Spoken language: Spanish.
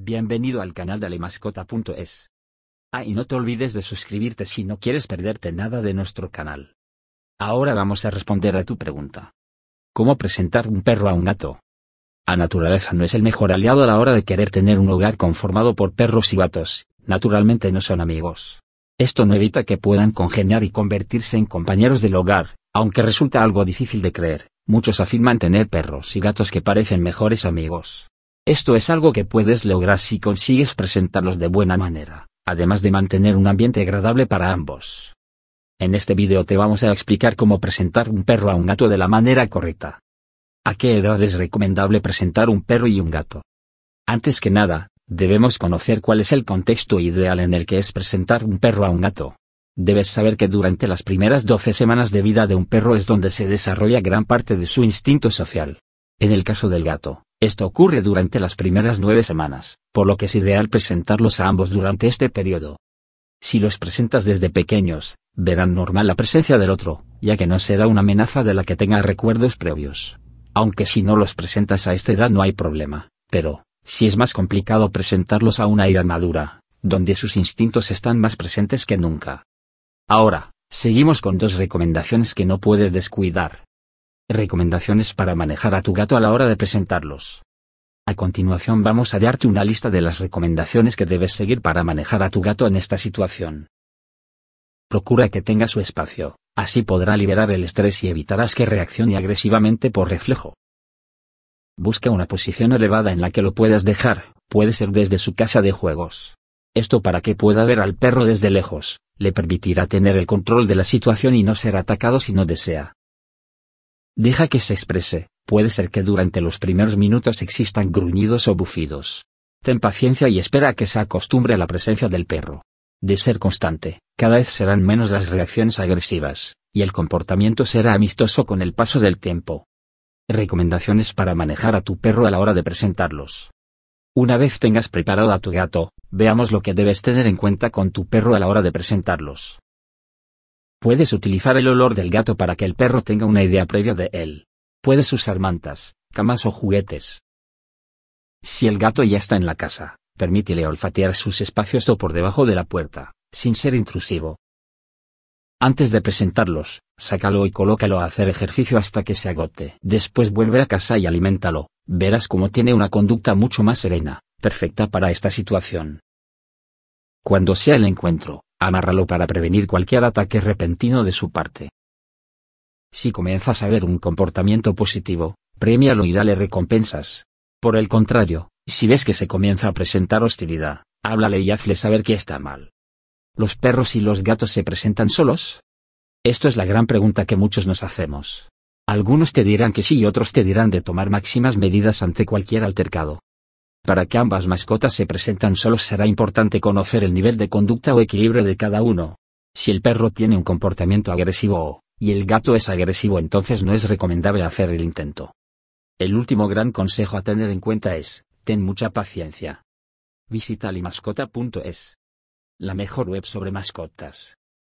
Bienvenido al canal de alemascota.es. Ah, y no te olvides de suscribirte si no quieres perderte nada de nuestro canal. Ahora vamos a responder a tu pregunta. ¿Cómo presentar un perro a un gato? A naturaleza no es el mejor aliado a la hora de querer tener un hogar conformado por perros y gatos, naturalmente no son amigos. Esto no evita que puedan congeniar y convertirse en compañeros del hogar, aunque resulta algo difícil de creer, muchos afirman tener perros y gatos que parecen mejores amigos. Esto es algo que puedes lograr si consigues presentarlos de buena manera, además de mantener un ambiente agradable para ambos. En este vídeo te vamos a explicar cómo presentar un perro a un gato de la manera correcta. ¿A qué edad es recomendable presentar un perro y un gato? Antes que nada, debemos conocer cuál es el contexto ideal en el que es presentar un perro a un gato. Debes saber que durante las primeras 12 semanas de vida de un perro es donde se desarrolla gran parte de su instinto social. En el caso del gato, esto ocurre durante las primeras nueve semanas, por lo que es ideal presentarlos a ambos durante este periodo. Si los presentas desde pequeños, verán normal la presencia del otro, ya que no será una amenaza de la que tenga recuerdos previos. Aunque si no los presentas a esta edad no hay problema, pero, si es más complicado presentarlos a una edad madura, donde sus instintos están más presentes que nunca. Ahora, seguimos con dos recomendaciones que no puedes descuidar. Recomendaciones para manejar a tu gato a la hora de presentarlos. A continuación vamos a darte una lista de las recomendaciones que debes seguir para manejar a tu gato en esta situación. Procura que tenga su espacio, así podrá liberar el estrés y evitarás que reaccione agresivamente por reflejo. Busca una posición elevada en la que lo puedas dejar, puede ser desde su casa de juegos. Esto para que pueda ver al perro desde lejos, le permitirá tener el control de la situación y no ser atacado si no desea. Deja que se exprese, puede ser que durante los primeros minutos existan gruñidos o bufidos. Ten paciencia y espera a que se acostumbre a la presencia del perro. De ser constante, cada vez serán menos las reacciones agresivas, y el comportamiento será amistoso con el paso del tiempo. Recomendaciones para manejar a tu perro a la hora de presentarlos. Una vez tengas preparado a tu gato, veamos lo que debes tener en cuenta con tu perro a la hora de presentarlos. Puedes utilizar el olor del gato para que el perro tenga una idea previa de él. Puedes usar mantas, camas o juguetes. Si el gato ya está en la casa, permítele olfatear sus espacios o por debajo de la puerta, sin ser intrusivo. Antes de presentarlos, sácalo y colócalo a hacer ejercicio hasta que se agote. Después vuelve a casa y aliméntalo. Verás cómo tiene una conducta mucho más serena, perfecta para esta situación. Cuando sea el encuentro, Amárralo para prevenir cualquier ataque repentino de su parte. Si comienzas a ver un comportamiento positivo, premialo y dale recompensas. Por el contrario, si ves que se comienza a presentar hostilidad, háblale y hazle saber que está mal. ¿Los perros y los gatos se presentan solos? Esto es la gran pregunta que muchos nos hacemos. Algunos te dirán que sí y otros te dirán de tomar máximas medidas ante cualquier altercado. Para que ambas mascotas se presentan solo será importante conocer el nivel de conducta o equilibrio de cada uno. Si el perro tiene un comportamiento agresivo o, y el gato es agresivo entonces no es recomendable hacer el intento. El último gran consejo a tener en cuenta es, ten mucha paciencia. Visita limascota.es. La mejor web sobre mascotas.